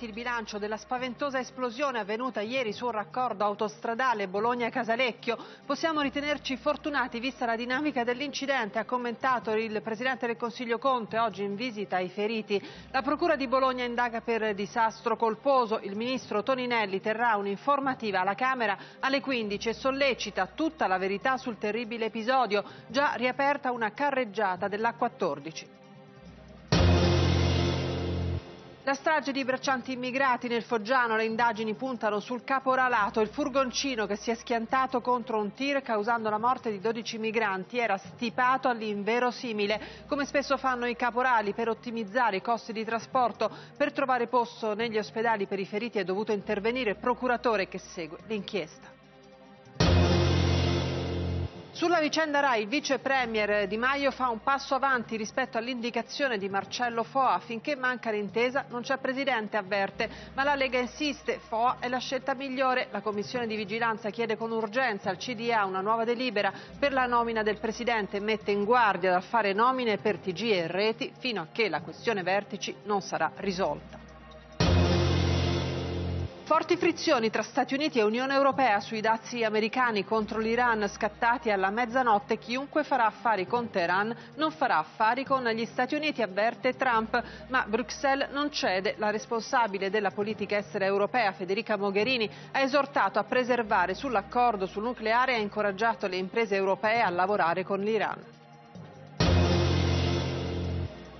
Apriti il bilancio della spaventosa esplosione avvenuta ieri sul raccordo autostradale Bologna-Casalecchio. Possiamo ritenerci fortunati vista la dinamica dell'incidente, ha commentato il Presidente del Consiglio Conte oggi in visita ai feriti. La Procura di Bologna indaga per disastro colposo. Il Ministro Toninelli terrà un'informativa alla Camera alle 15 e sollecita tutta la verità sul terribile episodio. Già riaperta una carreggiata dell'A14. La strage di braccianti immigrati nel Foggiano, le indagini puntano sul caporalato. Il furgoncino che si è schiantato contro un tir causando la morte di 12 migranti era stipato all'inverosimile, come spesso fanno i caporali per ottimizzare i costi di trasporto. Per trovare posto negli ospedali per i feriti è dovuto intervenire il procuratore che segue l'inchiesta. Sulla vicenda RAI il vice premier Di Maio fa un passo avanti rispetto all'indicazione di Marcello Foa. Finché manca l'intesa non c'è presidente, avverte. Ma la Lega insiste, Foa è la scelta migliore. La commissione di vigilanza chiede con urgenza al CDA una nuova delibera per la nomina del presidente. Mette in guardia dal fare nomine per TG e reti fino a che la questione vertici non sarà risolta. Forti frizioni tra Stati Uniti e Unione Europea sui dazi americani contro l'Iran scattati alla mezzanotte. Chiunque farà affari con Teheran non farà affari con gli Stati Uniti, avverte Trump. Ma Bruxelles non cede. La responsabile della politica estera europea, Federica Mogherini, ha esortato a preservare sull'accordo sul nucleare e ha incoraggiato le imprese europee a lavorare con l'Iran.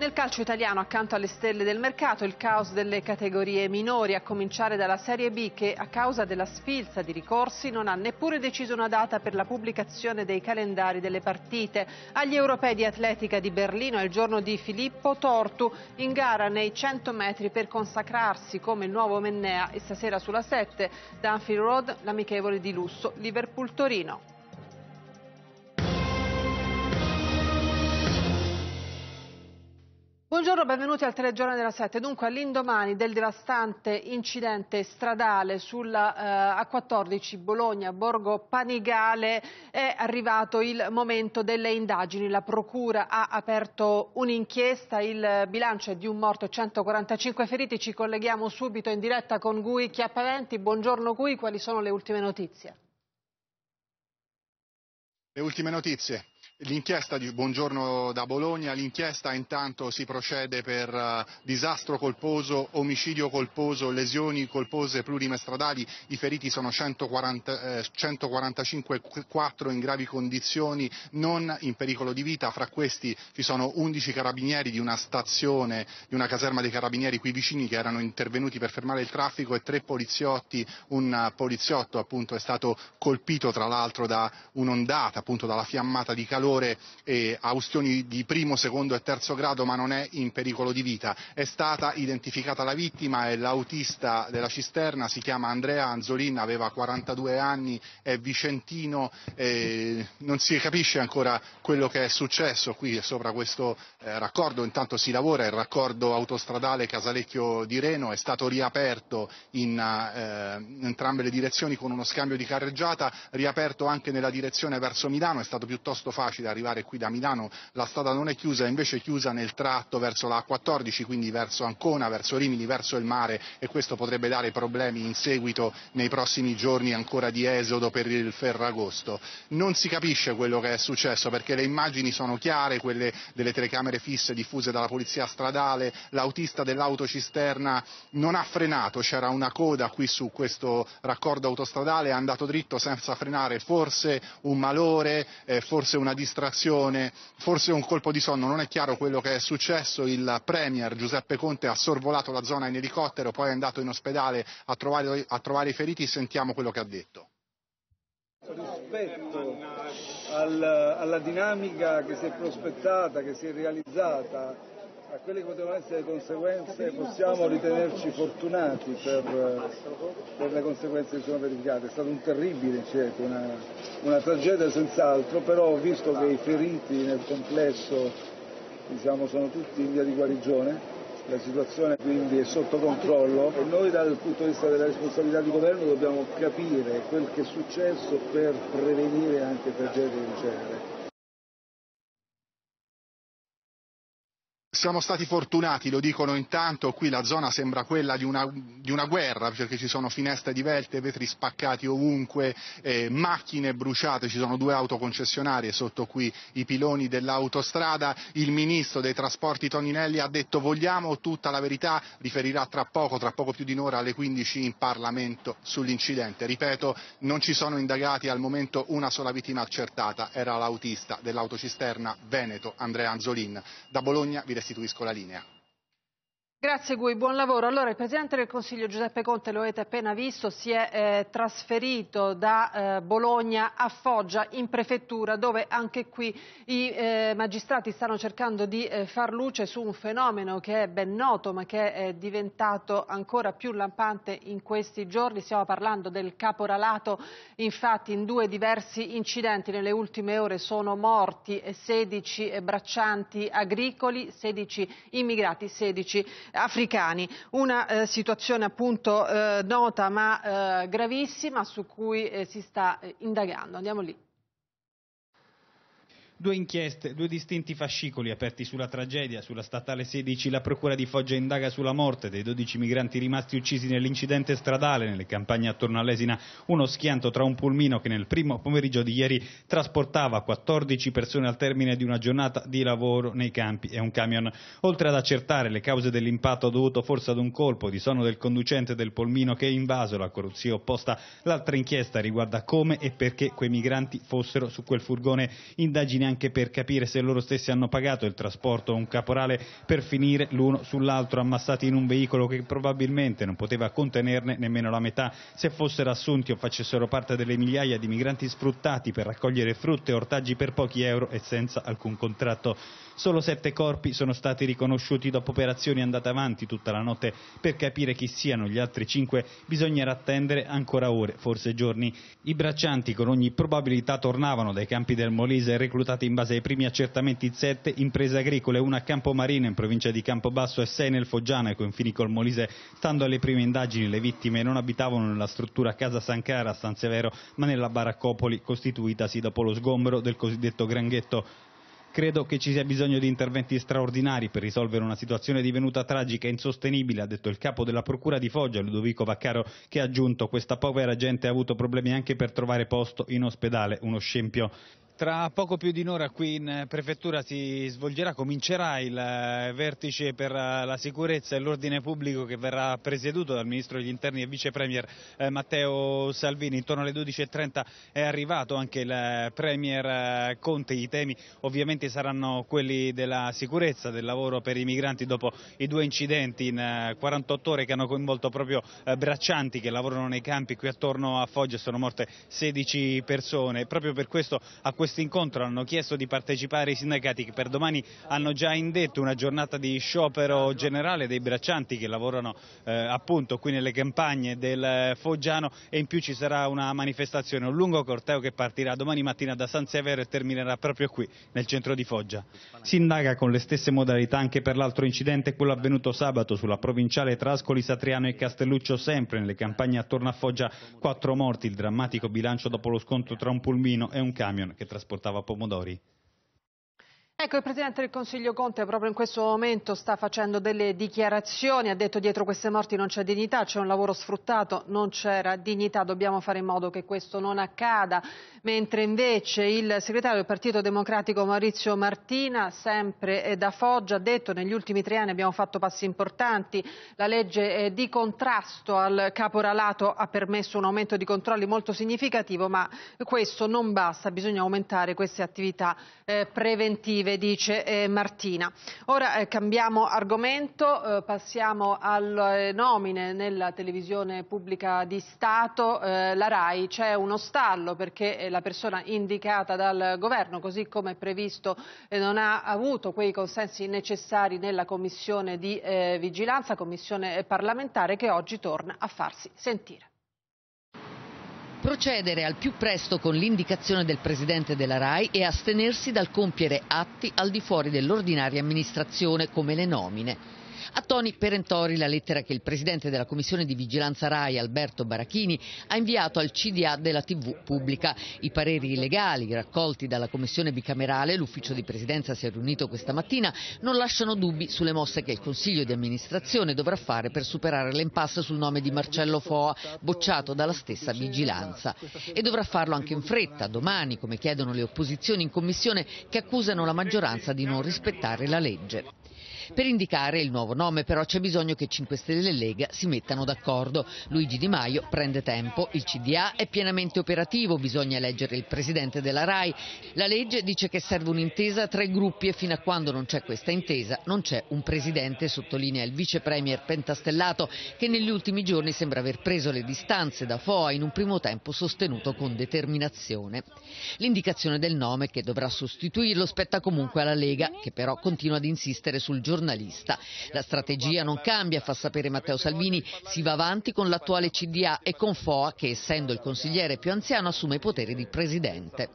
Nel calcio italiano, accanto alle stelle del mercato, il caos delle categorie minori, a cominciare dalla Serie B che, a causa della sfilza di ricorsi, non ha neppure deciso una data per la pubblicazione dei calendari delle partite. Agli europei di atletica di Berlino è il giorno di Filippo Tortu, in gara nei 100 metri per consacrarsi come il nuovo Mennea e stasera sulla 7, Danfield Road, l'amichevole di lusso Liverpool-Torino. Buongiorno, benvenuti al telegiorno della 7. Dunque all'indomani del devastante incidente stradale sulla eh, A14 Bologna-Borgo Panigale è arrivato il momento delle indagini. La Procura ha aperto un'inchiesta, il bilancio è di un morto e 145 feriti. Ci colleghiamo subito in diretta con Gui Chiappaventi. Buongiorno Gui, quali sono le ultime notizie? Le ultime notizie. L'inchiesta di Buongiorno da Bologna, l'inchiesta intanto si procede per eh, disastro colposo, omicidio colposo, lesioni colpose plurimestradali, i feriti sono 140, eh, 145 4 in gravi condizioni, non in pericolo di vita, fra questi ci sono 11 carabinieri di una stazione, di una caserma dei carabinieri qui vicini che erano intervenuti per fermare il traffico e tre poliziotti, un poliziotto appunto è stato colpito tra l'altro da un'ondata, appunto dalla fiammata di calore, calore eh, a ustioni di primo, secondo e terzo grado ma non è in pericolo di vita. È stata identificata la vittima, è l'autista della cisterna, si chiama Andrea Anzolin, aveva 42 anni, è vicentino, eh, non si capisce ancora quello che è successo qui sopra questo eh, raccordo, intanto si lavora, il raccordo autostradale Casalecchio di Reno è stato riaperto in eh, entrambe le direzioni con uno scambio di carreggiata, riaperto anche nella direzione verso Milano, è stato piuttosto facile facile arrivare qui da Milano, la strada non è chiusa, è invece chiusa nel tratto verso la A14, quindi verso Ancona, verso Rimini, verso il mare e questo potrebbe dare problemi in seguito nei prossimi giorni ancora di esodo per il Ferragosto. Non si capisce quello che è successo perché le immagini sono chiare, quelle delle telecamere fisse diffuse dalla polizia stradale, l'autista dell'autocisterna non ha frenato, c'era una coda qui su questo raccordo autostradale, è andato dritto senza frenare, forse un malore, eh, forse una distrazione distrazione, forse un colpo di sonno, non è chiaro quello che è successo, il Premier Giuseppe Conte ha sorvolato la zona in elicottero, poi è andato in ospedale a trovare, a trovare i feriti, sentiamo quello che ha detto rispetto alla dinamica che si è prospettata, che si è realizzata a quelle che potevano essere le conseguenze possiamo ritenerci fortunati per, per, le conseguenze che sono verificate. È stato un terribile incidente, una, una tragedia senz'altro, però visto che i feriti nel complesso diciamo, sono tutti in via di guarigione, la situazione quindi è sotto controllo e noi dal punto di vista della responsabilità di governo dobbiamo capire quel che è successo per prevenire anche tragedie di genere Siamo stati fortunati, lo dicono intanto, qui la zona sembra quella di una, di una guerra, perché ci sono finestre divelte, vetri spaccati ovunque, eh, macchine bruciate, ci sono due autoconcessionarie sotto qui i piloni dell'autostrada. Il ministro dei trasporti Toninelli ha detto vogliamo tutta la verità, riferirà tra poco, tra poco più di un'ora alle 15 in Parlamento sull'incidente. Ripeto, non ci sono indagati al momento una sola vittima accertata, era l'autista dell'autocisterna Veneto Andrea Anzolin. Da Bologna vi restituisco la linea. Grazie Gui, buon lavoro. Allora, il Presidente del Consiglio Giuseppe Conte, lo avete appena visto, si è eh, trasferito da eh, Bologna a Foggia in prefettura dove anche qui i eh, magistrati stanno cercando di eh, far luce su un fenomeno che è ben noto ma che è diventato ancora più lampante in questi giorni. Stiamo parlando del caporalato, infatti in due diversi incidenti nelle ultime ore sono morti 16 eh, braccianti agricoli, 16 immigrati, 16 africani. Una eh, situazione appunto eh, nota ma eh, gravissima su cui eh, si sta eh, indagando. Andiamo lì. Due inchieste, due distinti fascicoli aperti sulla tragedia, sulla statale 16 la procura di Foggia indaga sulla morte dei 12 migranti rimasti uccisi nell'incidente stradale nelle campagne attorno all'Esina, uno schianto tra un pulmino che nel primo pomeriggio di ieri trasportava 14 persone al termine di una giornata di lavoro nei campi e un camion. Oltre ad accertare le cause dell'impatto dovuto forse ad un colpo di sonno del conducente del polmino che è invaso la corruzione opposta, l'altra inchiesta riguarda come e perché quei migranti fossero su quel furgone indaginato neanche per capire se loro stessi hanno pagato il trasporto a un caporale per finire l'uno sull'altro ammassati in un veicolo che probabilmente non poteva contenerne nemmeno la metà se fossero assunti o facessero parte delle migliaia di migranti sfruttati per raccogliere frutta e ortaggi per pochi euro e senza alcun contratto. Solo sette corpi sono stati riconosciuti dopo operazioni andate avanti tutta la notte. Per capire chi siano gli altri cinque bisognerà attendere ancora ore, forse giorni. I braccianti con ogni probabilità tornavano dai campi del Molise reclutati realizzate in base ai primi accertamenti sette imprese agricole, una a Campomarina in provincia di Campobasso e sei nel Foggiano ai confini col Molise. Stando alle prime indagini le vittime non abitavano nella struttura Casa San Cara a San Severo ma nella baraccopoli costituitasi dopo lo sgombero del cosiddetto Granghetto. Credo che ci sia bisogno di interventi straordinari per risolvere una situazione divenuta tragica e insostenibile, ha detto il capo della Procura di Foggia, Ludovico Vaccaro, che ha aggiunto questa povera gente ha avuto problemi anche per trovare posto in ospedale, uno scempio. Tra poco più di un'ora qui in prefettura si svolgerà, comincerà il eh, vertice per eh, la sicurezza e l'ordine pubblico che verrà presieduto dal Ministro degli Interni e Vice Premier eh, Matteo Salvini. Intorno alle 12.30 è arrivato anche il Premier Conte. I temi ovviamente saranno quelli della sicurezza, del lavoro per i migranti dopo i due incidenti in 48 ore che hanno coinvolto proprio braccianti che lavorano nei campi qui attorno a Foggia. Sono morte 16 persone. Proprio per questo a questo questo incontro hanno chiesto di partecipare i sindacati che per domani hanno già indetto una giornata di sciopero generale dei braccianti che lavorano eh, appunto qui nelle campagne del Foggiano e in più ci sarà una manifestazione, un lungo corteo che partirà domani mattina da San Severo e terminerà proprio qui nel centro di Foggia. Si indaga con le stesse modalità anche per l'altro incidente, quello avvenuto sabato sulla provinciale Trascoli, Satriano e Castelluccio sempre nelle campagne attorno a Foggia, quattro morti, il drammatico bilancio dopo lo scontro tra un pulmino e un camion che trasportava trasportava pomodori. Ecco, il Presidente del Consiglio Conte proprio in questo momento sta facendo delle dichiarazioni, ha detto dietro queste morti non c'è dignità, c'è un lavoro sfruttato, non c'era dignità, dobbiamo fare in modo che questo non accada, mentre invece il segretario del Partito Democratico Maurizio Martina, sempre eh, da Foggia, ha detto negli ultimi tre anni abbiamo fatto passi importanti, la legge di contrasto al caporalato ha permesso un aumento di controlli molto significativo, ma questo non basta, bisogna aumentare queste attività eh, preventive positive, dice eh, Martina. Ora eh, cambiamo argomento, eh, passiamo alle eh, nomine nella televisione pubblica di Stato. Eh, la RAI c'è uno stallo perché eh, la persona indicata dal governo, così come previsto, non ha avuto quei consensi necessari nella commissione di vigilanza, commissione parlamentare che oggi torna a farsi sentire procedere al più presto con l'indicazione del Presidente della RAI e astenersi dal compiere atti al di fuori dell'ordinaria amministrazione come le nomine. A toni perentori la lettera che il presidente della Commissione di Vigilanza RAI, Alberto Barachini, ha inviato al CDA della TV pubblica. I pareri legali raccolti dalla Commissione bicamerale, l'ufficio di presidenza si è riunito questa mattina, non lasciano dubbi sulle mosse che il Consiglio di amministrazione dovrà fare per superare l'impasse sul nome di Marcello Foa, bocciato dalla stessa Vigilanza. E dovrà farlo anche in fretta, domani, come chiedono le opposizioni in Commissione, che accusano la maggioranza di non rispettare la legge. Per indicare il nuovo nome però c'è bisogno che 5 Stelle e Lega si mettano d'accordo. Luigi Di Maio prende tempo, il CDA è pienamente operativo, bisogna eleggere il presidente della RAI. La legge dice che serve un'intesa tra i gruppi e fino a quando non c'è questa intesa non c'è un presidente, sottolinea il vice premier Pentastellato che negli ultimi giorni sembra aver preso le distanze da FOA in un primo tempo sostenuto con determinazione. L'indicazione del nome che dovrà sostituirlo spetta comunque alla Lega che però continua ad insistere sul giornalismo giornalista. La strategia non cambia, fa sapere Matteo Salvini, si va avanti con l'attuale CDA e con FOA che, essendo il consigliere più anziano, assume i poteri di presidente.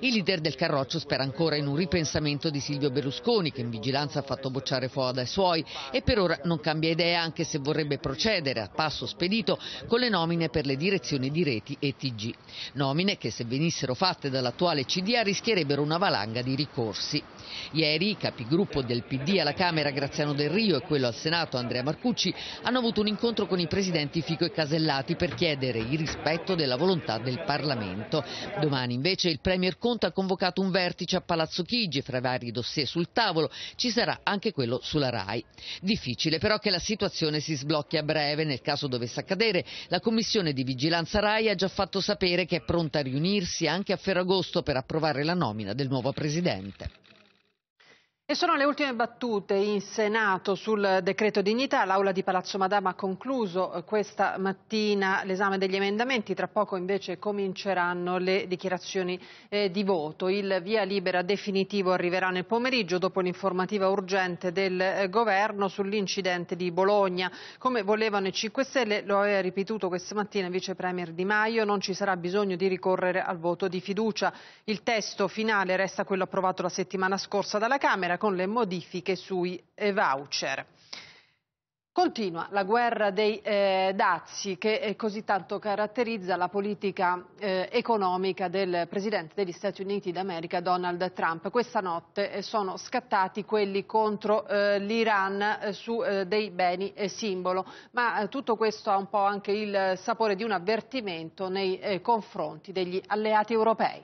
Il leader del Carroccio spera ancora in un ripensamento di Silvio Berlusconi, che in vigilanza ha fatto bocciare Foa dai suoi e per ora non cambia idea anche se vorrebbe procedere a passo spedito con le nomine per le direzioni di reti e TG. Nomine che se venissero fatte dall'attuale CDA rischierebbero una valanga di ricorsi. Ieri i capigruppo del PD alla Camera Graziano Del Rio e quello al Senato Andrea Marcucci hanno avuto un incontro con i presidenti Fico e Casellati per chiedere il rispetto della volontà del Parlamento. Domani invece il Premier Conte ha convocato un vertice a Palazzo Chigi, fra i vari dossier sul tavolo ci sarà anche quello sulla RAI. Difficile però che la situazione si sblocchi a breve, nel caso dovesse accadere, la Commissione di Vigilanza RAI ha già fatto sapere che è pronta a riunirsi anche a Ferragosto per approvare la nomina del nuovo Presidente. E sono le ultime battute in Senato sul decreto dignità. L'aula di Palazzo Madama ha concluso eh, questa mattina l'esame degli emendamenti, tra poco invece cominceranno le dichiarazioni eh, di voto. Il via libera definitivo arriverà nel pomeriggio dopo l'informativa urgente del eh, governo sull'incidente di Bologna. Come volevano i 5 Stelle, lo aveva ripetuto questa mattina il vice premier Di Maio, non ci sarà bisogno di ricorrere al voto di fiducia. Il testo finale resta quello approvato la settimana scorsa dalla Camera Camera con le modifiche sui eh, voucher. Continua la guerra dei eh, dazi che eh, così tanto caratterizza la politica eh, economica del Presidente degli Stati Uniti d'America Donald Trump. Questa notte eh, sono scattati quelli contro eh, l'Iran su dei beni simbolo, ma tutto questo ha un po' anche il sapore di un avvertimento nei confronti degli alleati europei.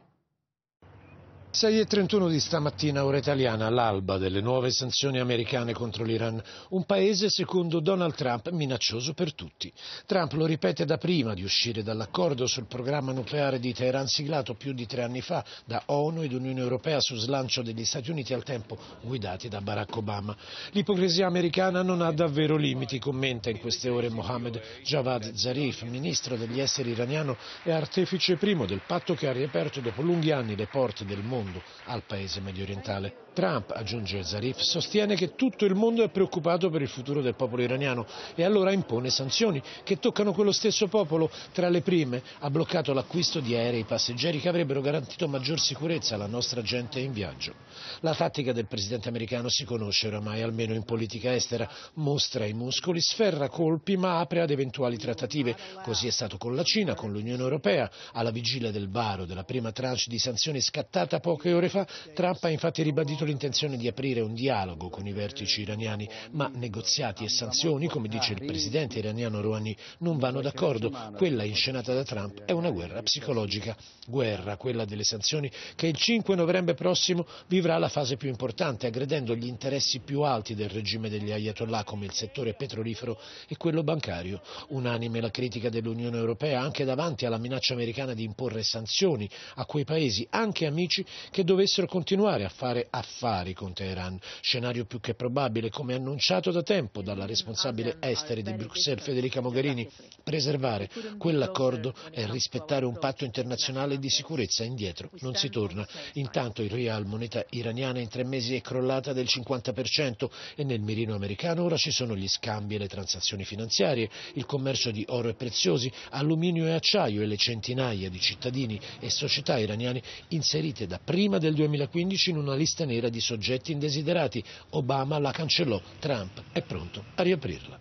6.31 di stamattina, ora italiana, all'alba delle nuove sanzioni americane contro l'Iran, un paese secondo Donald Trump minaccioso per tutti. Trump lo ripete da prima di uscire dall'accordo sul programma nucleare di Teheran siglato più di tre anni fa da ONU ed Unione Europea su slancio degli Stati Uniti al tempo guidati da Barack Obama. L'ipocrisia americana non ha davvero limiti, commenta in queste ore Mohammed Javad Zarif, ministro degli esseri iraniano e artefice primo del patto che ha riaperto dopo lunghi anni le porte del mondo mondo al paese mediorientale. Trump, aggiunge Zarif, sostiene che tutto il mondo è preoccupato per il futuro del popolo iraniano e allora impone sanzioni che toccano quello stesso popolo. Tra le prime ha bloccato l'acquisto di aerei passeggeri che avrebbero garantito maggior sicurezza alla nostra gente in viaggio. La tattica del presidente americano si conosce oramai, almeno in politica estera, mostra i muscoli, sferra colpi ma apre ad eventuali trattative. Così è stato con la Cina, con l'Unione Europea, alla vigilia del varo della prima tranche di sanzioni scattata poche ore fa, Trump ha infatti ribadito l'intenzione di aprire un dialogo con i vertici iraniani, ma negoziati e sanzioni, come dice il presidente iraniano Rouhani, non vanno d'accordo. Quella inscenata da Trump è una guerra psicologica. Guerra, quella delle sanzioni, che il 5 novembre prossimo vivrà la fase più importante, aggredendo gli interessi più alti del regime degli Ayatollah, come il settore petrolifero e quello bancario. Unanime la critica dell'Unione Europea anche davanti alla minaccia americana di imporre sanzioni a quei paesi, anche amici, che dovessero continuare a fare affari affari con Teheran, scenario più che probabile come annunciato da tempo dalla responsabile esteri di Bruxelles Federica Mogherini, preservare quell'accordo e rispettare un patto internazionale di sicurezza indietro. Non si torna. Intanto il real moneta iraniana in tre mesi è crollata del 50% e nel mirino americano ora ci sono gli scambi e le transazioni finanziarie, il commercio di oro e preziosi, alluminio e acciaio e le centinaia di cittadini e società iraniane inserite da prima del 2015 in una lista nera straniera di soggetti indesiderati. Obama la cancellò, Trump è pronto a riaprirla.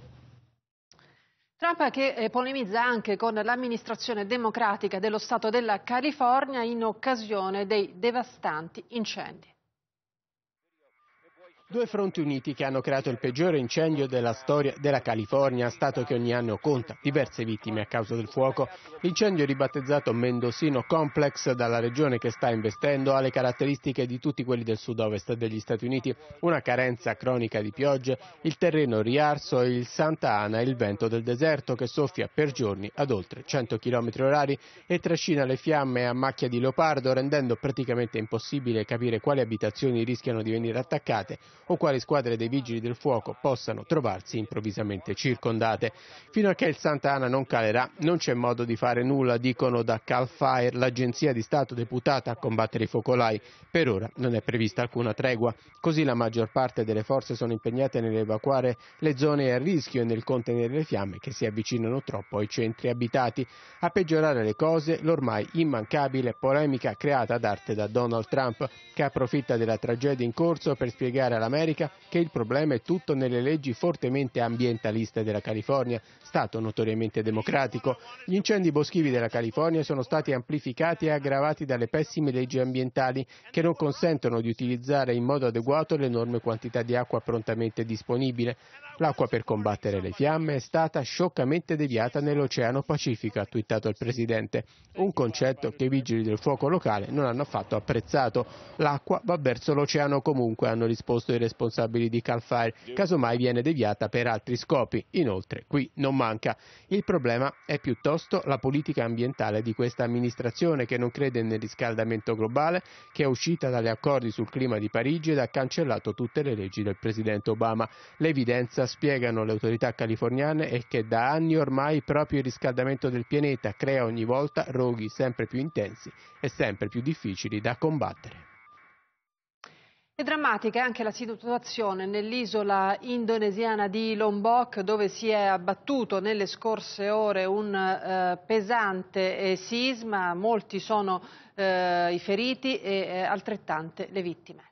Trump che eh, polemizza anche con l'amministrazione democratica dello Stato della California in occasione dei devastanti incendi. Due fronti uniti che hanno creato il peggiore incendio della storia della California, stato che ogni anno conta diverse vittime a causa del fuoco. L'incendio ribattezzato Mendocino Complex dalla regione che sta investendo ha le caratteristiche di tutti quelli del sud-ovest degli Stati Uniti, una carenza cronica di piogge, il terreno riarso e il Santa Ana, il vento del deserto che soffia per giorni ad oltre 100 km orari e trascina le fiamme a macchia di leopardo rendendo praticamente impossibile capire quali abitazioni rischiano di venire attaccate o quali squadre dei vigili del fuoco possano trovarsi improvvisamente circondate. Fino a che il Santa Ana non calerà non c'è modo di fare nulla, dicono da Cal Fire, l'agenzia di Stato deputata a combattere i focolai. Per ora non è prevista alcuna tregua, così la maggior parte delle forze sono impegnate nell'evacuare le zone a rischio e nel contenere le fiamme che si avvicinano troppo ai centri abitati. A peggiorare le cose l'ormai immancabile polemica creata ad arte da Donald Trump, che approfitta della tragedia in corso per spiegare alla dall'America che il problema è tutto nelle leggi fortemente ambientaliste della California, Stato notoriamente democratico. Gli incendi boschivi della California sono stati amplificati e aggravati dalle pessime leggi ambientali che non consentono di utilizzare in modo adeguato l'enorme quantità di acqua prontamente disponibile. L'acqua per combattere le fiamme è stata scioccamente deviata nell'Oceano Pacifico, ha twittato il Presidente, un concetto che i vigili del fuoco locale non hanno affatto apprezzato. L'acqua va verso l'oceano comunque, hanno risposto dei responsabili di Canfire, casomai viene deviata per altri scopi. Inoltre, qui non manca. Il problema è piuttosto la politica ambientale di questa amministrazione che non crede nel riscaldamento globale, che è uscita dagli accordi sul clima di Parigi ed ha cancellato tutte le leggi del presidente Obama. L'evidenza, spiegano le autorità californiane, è che da anni ormai proprio il riscaldamento del pianeta crea ogni volta roghi sempre più intensi e sempre più difficili da combattere. E drammatica è anche la situazione nell'isola indonesiana di Lombok dove si è abbattuto nelle scorse ore un eh, pesante eh, sisma, molti sono eh, i feriti e eh, altrettante le vittime.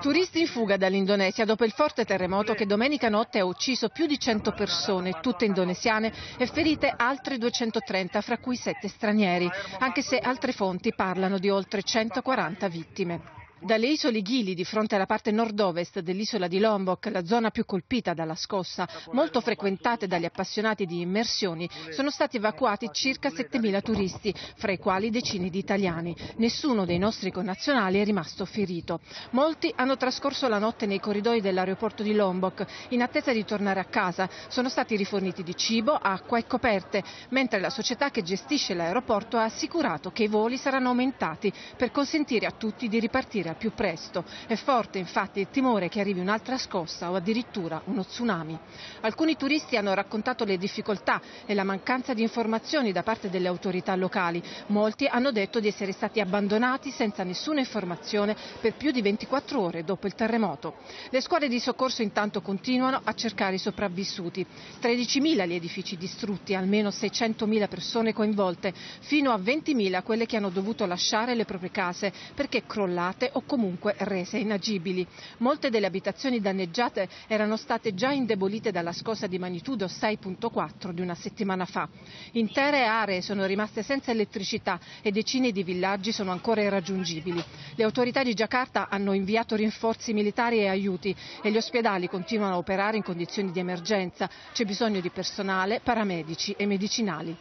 Turisti in fuga dall'Indonesia dopo il forte terremoto che domenica notte ha ucciso più di 100 persone, tutte indonesiane, e ferite altre 230, fra cui 7 stranieri, anche se altre fonti parlano di oltre 140 vittime. Dalle isole Ghili, di fronte alla parte nord-ovest dell'isola di Lombok, la zona più colpita dalla scossa, molto frequentate dagli appassionati di immersioni, sono stati evacuati circa 7.000 turisti, fra i quali decine di italiani. Nessuno dei nostri connazionali è rimasto ferito. Molti hanno trascorso la notte nei corridoi dell'aeroporto di Lombok, in attesa di tornare a casa. Sono stati riforniti di cibo, acqua e coperte, mentre la società che gestisce l'aeroporto ha assicurato che i voli saranno aumentati per consentire a tutti di ripartire ripartire al più presto. È forte infatti il timore che arrivi un'altra scossa o addirittura uno tsunami. Alcuni turisti hanno raccontato le difficoltà e la mancanza di informazioni da parte delle autorità locali. Molti hanno detto di essere stati abbandonati senza nessuna informazione per più di 24 ore dopo il terremoto. Le scuole di soccorso intanto continuano a cercare i sopravvissuti. 13.000 gli edifici distrutti, almeno 600.000 persone coinvolte, fino a 20.000 quelle che hanno dovuto lasciare le proprie case perché crollate o comunque rese inagibili. Molte delle abitazioni danneggiate erano state già indebolite dalla scossa di magnitudo 6.4 di una settimana fa. Intere aree sono rimaste senza elettricità e decine di villaggi sono ancora irraggiungibili. Le autorità di Giacarta hanno inviato rinforzi militari e aiuti e gli ospedali continuano a operare in condizioni di emergenza. C'è bisogno di personale, paramedici e medicinali.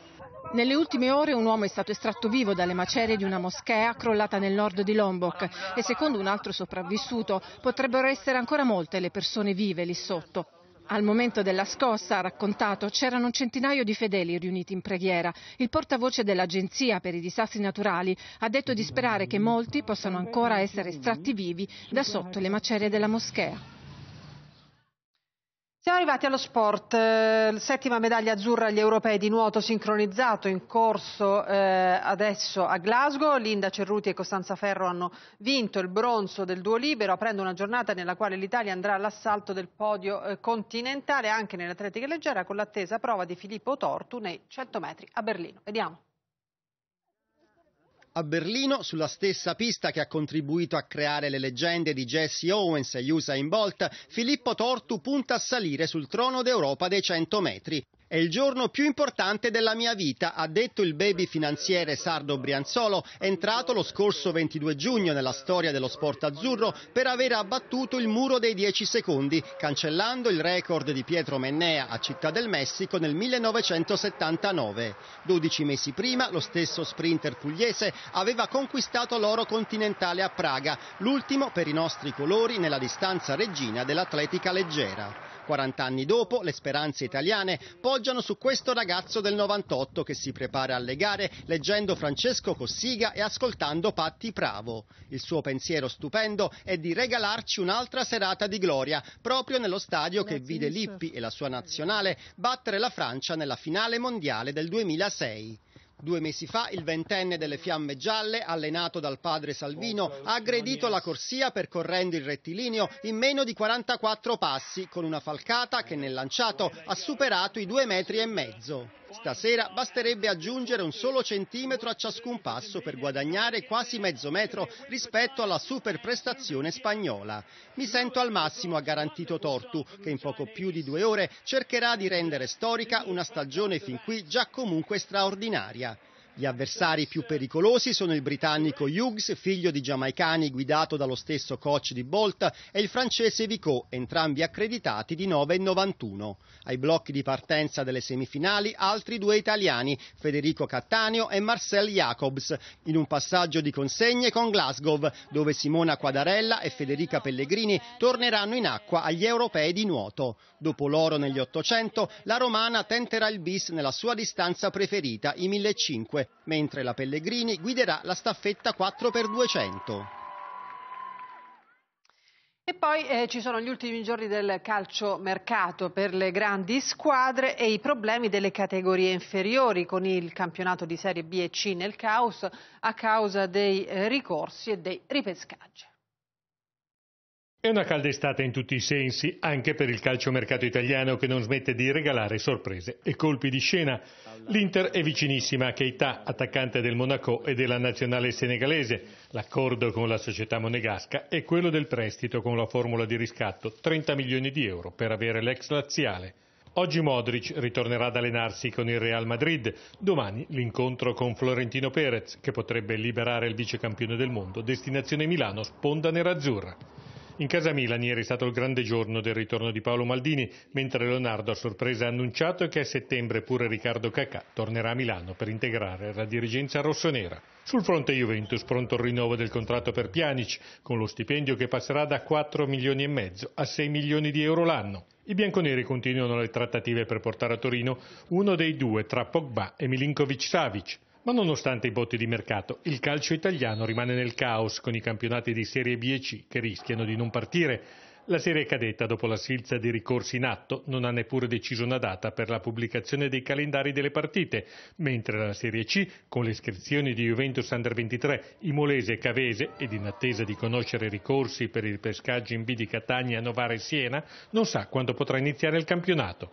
Nelle ultime ore un uomo è stato estratto vivo dalle macerie di una moschea crollata nel nord di Lombok e secondo un altro sopravvissuto potrebbero essere ancora molte le persone vive lì sotto. Al momento della scossa, ha raccontato, c'erano un centinaio di fedeli riuniti in preghiera. Il portavoce dell'Agenzia per i disastri naturali ha detto di sperare che molti possano ancora essere estratti vivi da sotto le macerie della moschea. Siamo arrivati allo sport, eh, settima medaglia azzurra agli europei di nuoto sincronizzato in corso eh, adesso a Glasgow. Linda Cerruti e Costanza Ferro hanno vinto il bronzo del duo libero, aprendo una giornata nella quale l'Italia andrà all'assalto del podio eh, continentale anche nell'atletica leggera con l'attesa prova di Filippo Tortu nei 100 metri a Berlino. Vediamo. A Berlino, sulla stessa pista che ha contribuito a creare le leggende di Jesse Owens e Usain Bolt, Filippo Tortu punta a salire sul trono d'Europa dei 100 metri. È il giorno più importante della mia vita, ha detto il baby finanziere Sardo Brianzolo, entrato lo scorso 22 giugno nella storia dello sport azzurro per aver abbattuto il muro dei 10 secondi, cancellando il record di Pietro Mennea a Città del Messico nel 1979. 12 mesi prima lo stesso sprinter pugliese aveva conquistato l'oro continentale a Praga, l'ultimo per i nostri colori nella distanza regina dell'atletica leggera. 40 anni dopo, le speranze italiane poggiano su questo ragazzo del 98 che si prepara alle gare leggendo Francesco Cossiga e ascoltando Patti Pravo. Il suo pensiero stupendo è di regalarci un'altra serata di gloria, proprio nello stadio che vide Lippi e la sua nazionale battere la Francia nella finale mondiale del 2006. Due mesi fa il ventenne delle Fiamme Gialle, allenato dal padre Salvino, oh, ha aggredito la corsia percorrendo il rettilineo in meno di 44 passi con una falcata che nel lanciato ha superato i due metri e mezzo. Stasera basterebbe aggiungere un solo centimetro a ciascun passo per guadagnare quasi mezzo metro rispetto alla super prestazione spagnola. Mi sento al massimo, ha garantito Tortu, che in poco più di due ore cercherà di rendere storica una stagione fin qui già comunque straordinaria. Gli avversari più pericolosi sono il britannico Hughes, figlio di giamaicani guidato dallo stesso coach di Bolt, e il francese Vicot, entrambi accreditati di 9,91. Ai blocchi di partenza delle semifinali altri due italiani, Federico Cattaneo e Marcel Jacobs, in un passaggio di consegne con Glasgow, dove Simona Quadarella e Federica Pellegrini torneranno in acqua agli europei di nuoto. Dopo l'oro negli 800, la romana tenterà il bis nella sua distanza preferita, i 1500 mentre la Pellegrini guiderà la staffetta 4x200. E poi eh, ci sono gli ultimi giorni del calcio mercato per le grandi squadre e i problemi delle categorie inferiori con il campionato di Serie B e C nel caos a causa dei eh, ricorsi e dei ripescaggi. È una calda estate in tutti i sensi, anche per il calciomercato italiano che non smette di regalare sorprese e colpi di scena. L'Inter è vicinissima a Keita, attaccante del Monaco e della nazionale senegalese. L'accordo con la società monegasca è quello del prestito con la formula di riscatto 30 milioni di euro per avere l'ex laziale. Oggi Modric ritornerà ad allenarsi con il Real Madrid, domani l'incontro con Florentino Perez che potrebbe liberare il vicecampione del mondo, destinazione Milano, sponda nerazzurra. In casa Milan ieri è stato il grande giorno del ritorno di Paolo Maldini, mentre Leonardo a sorpresa ha annunciato che a settembre pure Riccardo Cacà tornerà a Milano per integrare la dirigenza rossonera. Sul fronte Juventus pronto il rinnovo del contratto per Pjanic, con lo stipendio che passerà da 4 milioni e mezzo a 6 milioni di euro l'anno. I bianconeri continuano le trattative per portare a Torino uno dei due tra Pogba e Milinkovic-Savic. Ma nonostante i botti di mercato, il calcio italiano rimane nel caos con i campionati di Serie B e C che rischiano di non partire. La serie cadetta, dopo la silza di ricorsi in atto, non ha neppure deciso una data per la pubblicazione dei calendari delle partite, mentre la Serie C, con le iscrizioni di Juventus Under 23, Imolese e Cavese, ed in attesa di conoscere i ricorsi per il pescaggio in B di Catania, Novara e Siena, non sa quando potrà iniziare il campionato.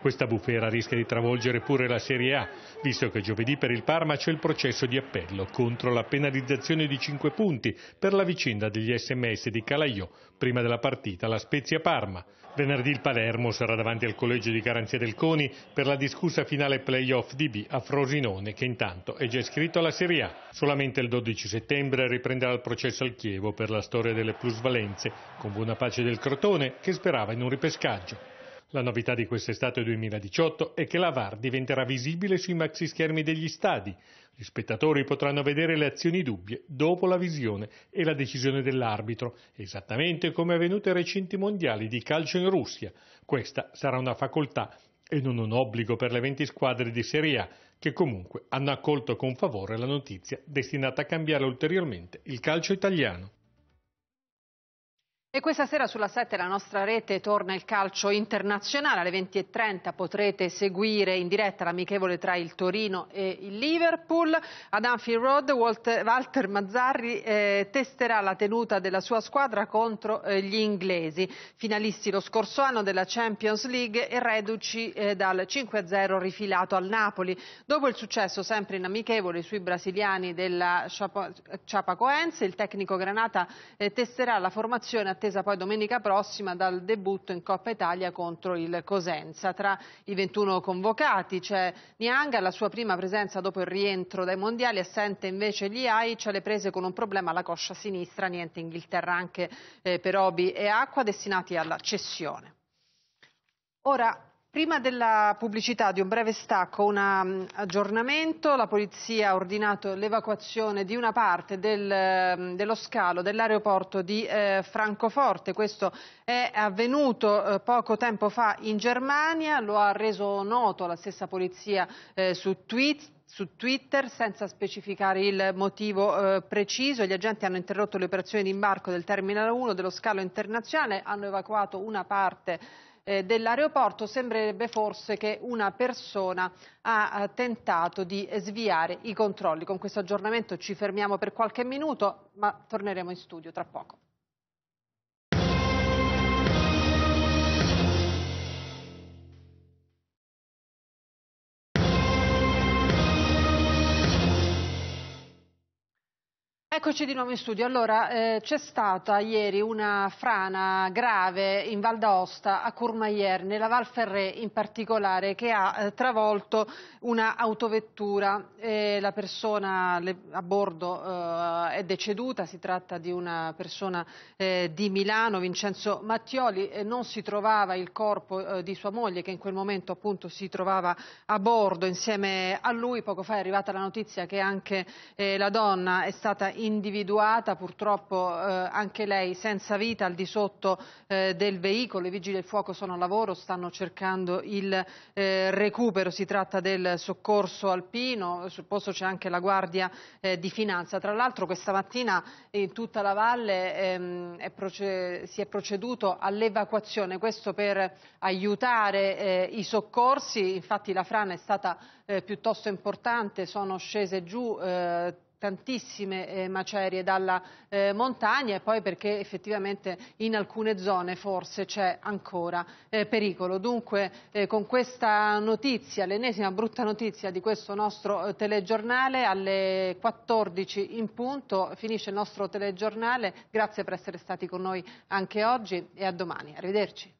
Questa bufera rischia di travolgere pure la Serie A, visto che giovedì per il Parma c'è il processo di appello contro la penalizzazione di 5 punti per la vicenda degli sms di Calaiò prima della partita la Spezia Parma. Venerdì il Palermo sarà davanti al collegio di garanzia del CONI per la discussa finale playoff di B a Frosinone che intanto è già iscritto alla Serie A. Solamente il 12 settembre riprenderà il processo al Chievo per la storia delle plusvalenze con buona pace del Crotone che sperava in un ripescaggio. La novità di quest'estate 2018 è che la VAR diventerà visibile sui maxi schermi degli stadi. Gli spettatori potranno vedere le azioni dubbie dopo la visione e la decisione dell'arbitro, esattamente come è avvenuto ai recenti mondiali di calcio in Russia. Questa sarà una facoltà e non un obbligo per le 20 squadre di Serie A, che comunque hanno accolto con favore la notizia destinata a cambiare ulteriormente il calcio italiano. E questa sera sulla 7 la nostra rete torna il calcio internazionale. Alle 20.30 potrete seguire in diretta l'amichevole tra il Torino e il Liverpool. Ad Anfield Road Walter Mazzarri eh, testerà la tenuta della sua squadra contro eh, gli inglesi, finalisti lo scorso anno della Champions League e reduci eh, dal 5-0 rifilato al Napoli. Dopo il successo sempre in amichevole sui brasiliani della Chapacoense, il tecnico Granata eh, testerà la formazione a attesa poi domenica prossima dal debutto in Coppa Italia contro il Cosenza. Tra i 21 convocati c'è Nianga, la sua prima presenza dopo il rientro dai mondiali, assente invece gli AI, Liaic, le prese con un problema alla coscia sinistra, niente Inghilterra anche eh, per Obi e Acqua destinati alla cessione. Ora Prima della pubblicità di un breve stacco, un um, aggiornamento, la Polizia ha ordinato l'evacuazione di una parte del, um, dello scalo dell'aeroporto di eh, Francoforte, questo è avvenuto eh, poco tempo fa in Germania, lo ha reso noto la stessa Polizia eh, su Twitter su Twitter senza specificare il motivo eh, preciso. Gli agenti hanno interrotto le operazioni di imbarco del Terminal 1 dello scalo internazionale, hanno evacuato una parte eh, dell'aeroporto sembrerebbe forse che una persona ha eh, tentato di sviare i controlli. Con questo aggiornamento ci fermiamo per qualche minuto ma torneremo in studio tra poco. Eccoci di nuovo in studio. Allora, eh, c'è stata ieri una frana grave in Val d'Aosta, a Courmayeur, nella Val Ferré in particolare, che ha eh, travolto un'autovettura. Eh, la persona le, a bordo eh, è deceduta, si tratta di una persona eh, di Milano, Vincenzo Mattioli. non si trovava il corpo di sua moglie, che in quel momento appunto si trovava a bordo insieme a lui. Poco fa è arrivata la notizia che anche la donna è stata in individuata purtroppo eh, anche lei senza vita al di sotto eh, del veicolo. I vigili del fuoco sono a lavoro, stanno cercando il eh, recupero. Si tratta del soccorso alpino, sul posto c'è anche la Guardia eh, di Finanza. Tra l'altro questa mattina in tutta la valle ehm, è si è proceduto all'evacuazione, questo per aiutare eh, i soccorsi. Infatti la frana è stata eh, piuttosto importante, sono scese giù eh, tantissime eh, macerie dalla eh, montagna e poi perché effettivamente in alcune zone forse c'è ancora eh, pericolo. Dunque eh, con questa notizia, l'ennesima brutta notizia di questo nostro eh, telegiornale, alle 14 in punto finisce il nostro telegiornale. Grazie per essere stati con noi anche oggi e a domani. Arrivederci.